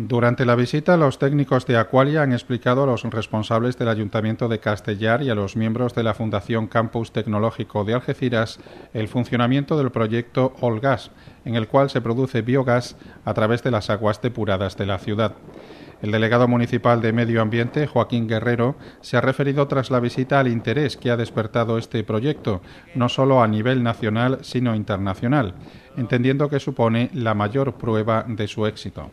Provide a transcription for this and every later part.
Durante la visita, los técnicos de Aqualia han explicado a los responsables del Ayuntamiento de Castellar y a los miembros de la Fundación Campus Tecnológico de Algeciras el funcionamiento del proyecto Olgas, en el cual se produce biogás a través de las aguas depuradas de la ciudad. El delegado municipal de Medio Ambiente, Joaquín Guerrero, se ha referido tras la visita al interés que ha despertado este proyecto, no solo a nivel nacional, sino internacional, entendiendo que supone la mayor prueba de su éxito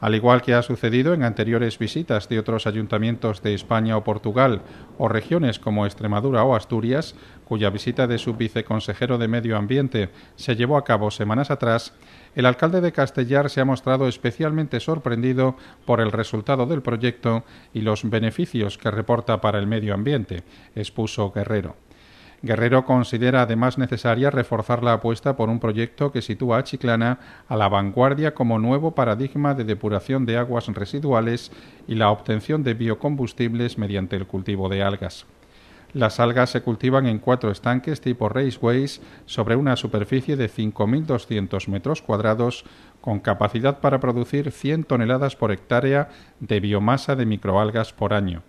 al igual que ha sucedido en anteriores visitas de otros ayuntamientos de España o Portugal, o regiones como Extremadura o Asturias, cuya visita de su viceconsejero de Medio Ambiente se llevó a cabo semanas atrás, el alcalde de Castellar se ha mostrado especialmente sorprendido por el resultado del proyecto y los beneficios que reporta para el medio ambiente, expuso Guerrero. Guerrero considera además necesaria reforzar la apuesta por un proyecto que sitúa a Chiclana a la vanguardia como nuevo paradigma de depuración de aguas residuales y la obtención de biocombustibles mediante el cultivo de algas. Las algas se cultivan en cuatro estanques tipo raceways sobre una superficie de 5.200 metros cuadrados con capacidad para producir 100 toneladas por hectárea de biomasa de microalgas por año.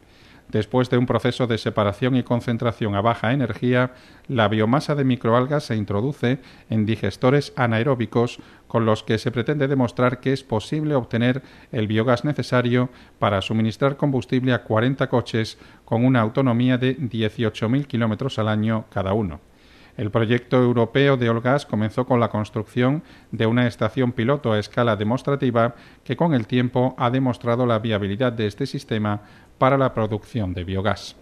Después de un proceso de separación y concentración a baja energía, la biomasa de microalgas se introduce en digestores anaeróbicos con los que se pretende demostrar que es posible obtener el biogás necesario para suministrar combustible a 40 coches con una autonomía de 18.000 kilómetros al año cada uno. El proyecto europeo de Olgas comenzó con la construcción de una estación piloto a escala demostrativa que con el tiempo ha demostrado la viabilidad de este sistema para la producción de biogás.